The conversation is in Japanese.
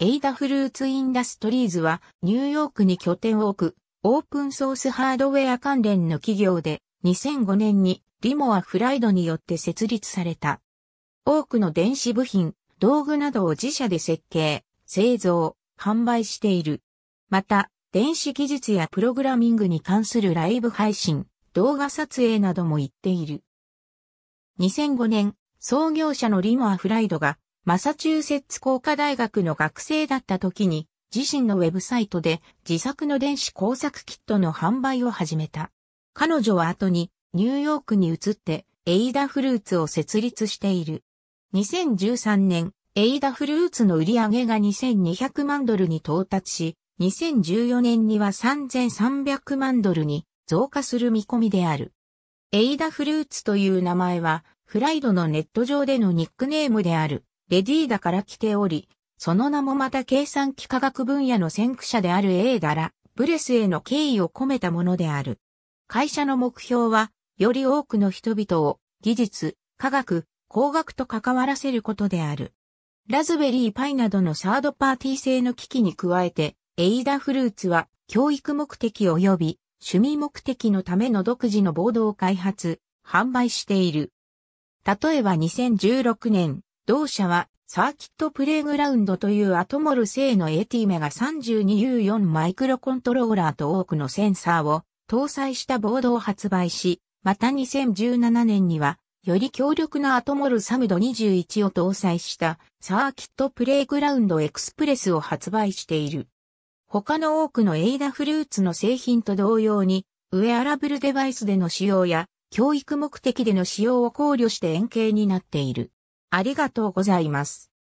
エイダフルーツインダストリーズはニューヨークに拠点を置くオープンソースハードウェア関連の企業で2005年にリモア・フライドによって設立された。多くの電子部品、道具などを自社で設計、製造、販売している。また、電子技術やプログラミングに関するライブ配信、動画撮影なども行っている。2005年、創業者のリモア・フライドがマサチューセッツ工科大学の学生だった時に、自身のウェブサイトで自作の電子工作キットの販売を始めた。彼女は後にニューヨークに移ってエイダフルーツを設立している。2013年、エイダフルーツの売り上げが2200万ドルに到達し、2014年には3300万ドルに増加する見込みである。エイダフルーツという名前は、フライドのネット上でのニックネームである。レディーダから来ており、その名もまた計算機科学分野の先駆者であるエーダラ、ブレスへの敬意を込めたものである。会社の目標は、より多くの人々を技術、科学、工学と関わらせることである。ラズベリーパイなどのサードパーティー製の機器に加えて、エイダフルーツは教育目的及び趣味目的のための独自のボードを開発、販売している。例えば2016年、同社はサーキットプレイグラウンドというアトモル製の a t メが 32U4 マイクロコントローラーと多くのセンサーを搭載したボードを発売し、また2017年にはより強力なアトモルサムド21を搭載したサーキットプレイグラウンドエクスプレスを発売している。他の多くのエイダフルーツの製品と同様に、ウェアラブルデバイスでの使用や教育目的での使用を考慮して円形になっている。ありがとうございます。